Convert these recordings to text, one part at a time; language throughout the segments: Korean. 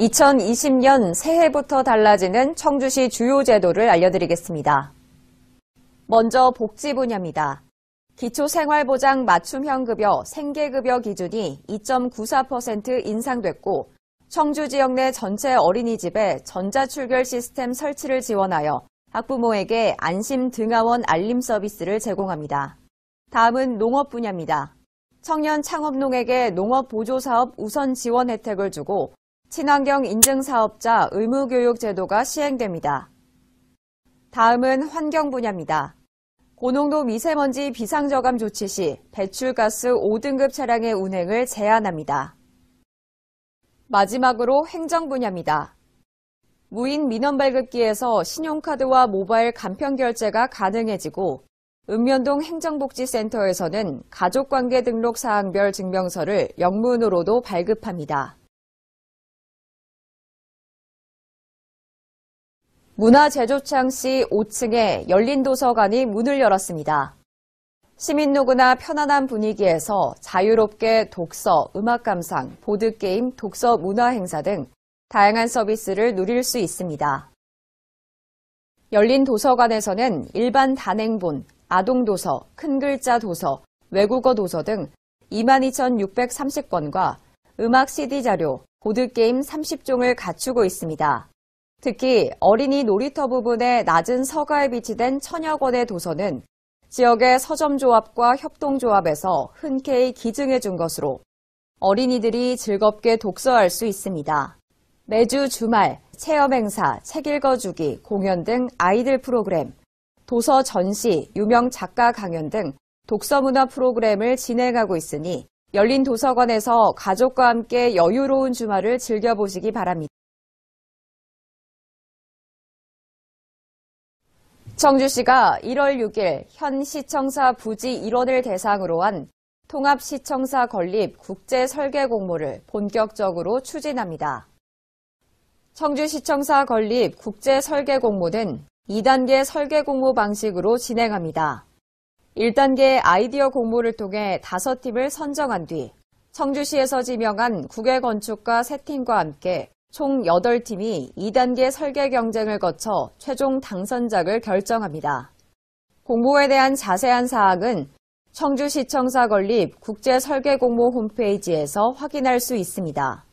2020년 새해부터 달라지는 청주시 주요 제도를 알려드리겠습니다. 먼저 복지 분야입니다. 기초생활보장 맞춤형급여 생계급여 기준이 2.94% 인상됐고 청주 지역 내 전체 어린이집에 전자출결 시스템 설치를 지원하여 학부모에게 안심 등하원 알림 서비스를 제공합니다. 다음은 농업 분야입니다. 청년 창업농에게 농업 보조사업 우선 지원 혜택을 주고 친환경 인증 사업자 의무 교육 제도가 시행됩니다. 다음은 환경 분야입니다. 고농도 미세먼지 비상저감 조치 시 배출가스 5등급 차량의 운행을 제한합니다. 마지막으로 행정 분야입니다. 무인 민원 발급기에서 신용카드와 모바일 간편 결제가 가능해지고 읍면동 행정복지센터에서는 가족관계 등록 사항별 증명서를 영문으로도 발급합니다. 문화제조창시 5층에 열린 도서관이 문을 열었습니다. 시민 누구나 편안한 분위기에서 자유롭게 독서, 음악 감상, 보드게임, 독서 문화 행사 등 다양한 서비스를 누릴 수 있습니다. 열린 도서관에서는 일반 단행본, 아동 도서, 큰 글자 도서, 외국어 도서 등 22,630권과 음악 CD 자료, 보드게임 30종을 갖추고 있습니다. 특히 어린이 놀이터 부분에 낮은 서가에 비치된 천여 권의 도서는 지역의 서점조합과 협동조합에서 흔쾌히 기증해 준 것으로 어린이들이 즐겁게 독서할 수 있습니다. 매주 주말, 체험행사, 책 읽어주기, 공연 등 아이들 프로그램, 도서 전시, 유명 작가 강연 등 독서문화 프로그램을 진행하고 있으니 열린 도서관에서 가족과 함께 여유로운 주말을 즐겨보시기 바랍니다. 청주시가 1월 6일 현 시청사 부지 1원을 대상으로 한 통합시청사 건립 국제 설계 공모를 본격적으로 추진합니다. 청주시청사 건립 국제 설계 공모는 2단계 설계 공모 방식으로 진행합니다. 1단계 아이디어 공모를 통해 5팀을 선정한 뒤 청주시에서 지명한 국외 건축가 3팀과 함께 총 8팀이 2단계 설계 경쟁을 거쳐 최종 당선작을 결정합니다. 공모에 대한 자세한 사항은 청주시청사 건립 국제설계공모 홈페이지에서 확인할 수 있습니다.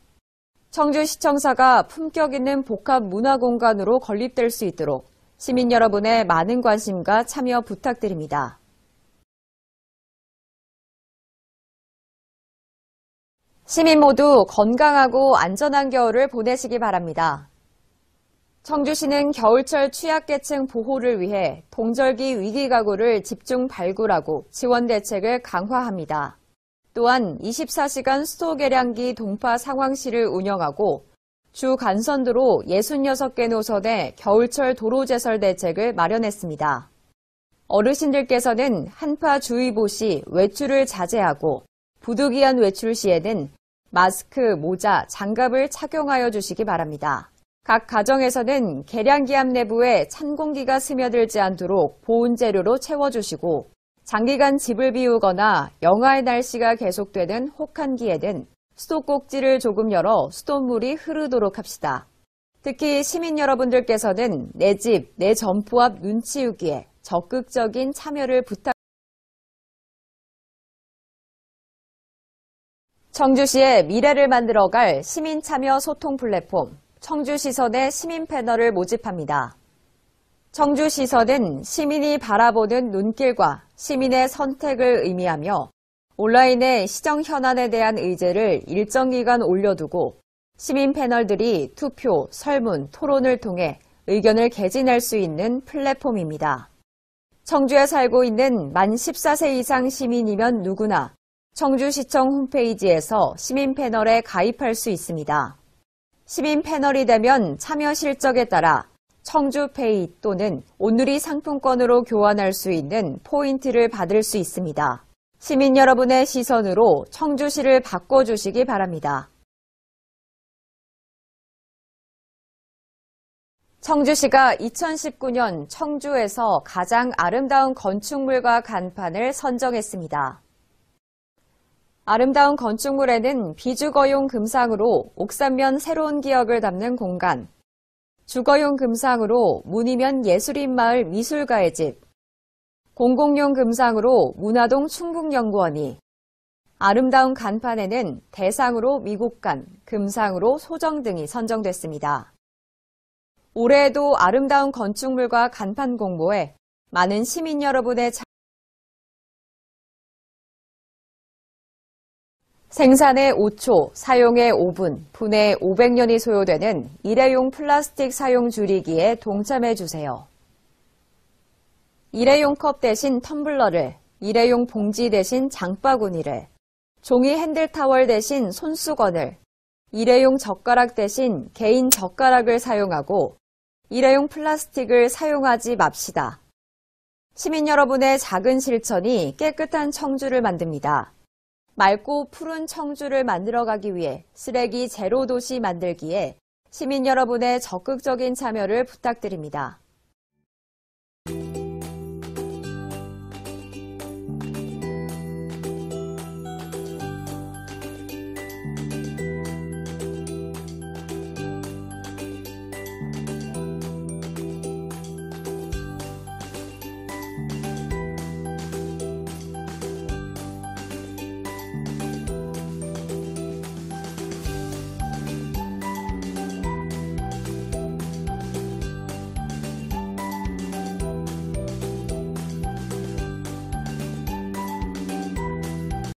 청주시청사가 품격 있는 복합 문화공간으로 건립될 수 있도록 시민 여러분의 많은 관심과 참여 부탁드립니다. 시민 모두 건강하고 안전한 겨울을 보내시기 바랍니다. 청주시는 겨울철 취약계층 보호를 위해 동절기 위기 가구를 집중 발굴하고 지원 대책을 강화합니다. 또한 24시간 수도 계량기 동파 상황실을 운영하고 주 간선도로 66개 노선에 겨울철 도로 제설 대책을 마련했습니다. 어르신들께서는 한파주의보 시 외출을 자제하고 부득이한 외출 시에는 마스크, 모자, 장갑을 착용하여 주시기 바랍니다. 각 가정에서는 계량기압 내부에 찬 공기가 스며들지 않도록 보온 재료로 채워주시고 장기간 집을 비우거나 영하의 날씨가 계속되는 혹한기에는 수도꼭지를 조금 열어 수돗물이 흐르도록 합시다. 특히 시민 여러분들께서는 내 집, 내 점포 앞 눈치우기에 적극적인 참여를 부탁 드립니다 청주시의 미래를 만들어갈 시민 참여 소통 플랫폼 청주시선의 시민 패널을 모집합니다. 청주시선은 시민이 바라보는 눈길과 시민의 선택을 의미하며 온라인의 시정 현안에 대한 의제를 일정 기간 올려두고 시민 패널들이 투표, 설문, 토론을 통해 의견을 개진할 수 있는 플랫폼입니다. 청주에 살고 있는 만 14세 이상 시민이면 누구나 청주시청 홈페이지에서 시민 패널에 가입할 수 있습니다. 시민 패널이 되면 참여 실적에 따라 청주페이 또는 온누리 상품권으로 교환할 수 있는 포인트를 받을 수 있습니다. 시민 여러분의 시선으로 청주시를 바꿔주시기 바랍니다. 청주시가 2019년 청주에서 가장 아름다운 건축물과 간판을 선정했습니다. 아름다운 건축물에는 비주거용 금상으로 옥산면 새로운 기억을 담는 공간, 주거용 금상으로 문이면 예술인 마을 미술가의 집, 공공용 금상으로 문화동 충북연구원이, 아름다운 간판에는 대상으로 미국간, 금상으로 소정 등이 선정됐습니다. 올해에도 아름다운 건축물과 간판 공모에 많은 시민 여러분의 생산에 5초, 사용에 5분, 분해 500년이 소요되는 일회용 플라스틱 사용 줄이기에 동참해 주세요. 일회용 컵 대신 텀블러를, 일회용 봉지 대신 장바구니를, 종이 핸들타월 대신 손수건을, 일회용 젓가락 대신 개인 젓가락을 사용하고 일회용 플라스틱을 사용하지 맙시다. 시민 여러분의 작은 실천이 깨끗한 청주를 만듭니다. 맑고 푸른 청주를 만들어가기 위해 쓰레기 제로 도시 만들기에 시민 여러분의 적극적인 참여를 부탁드립니다.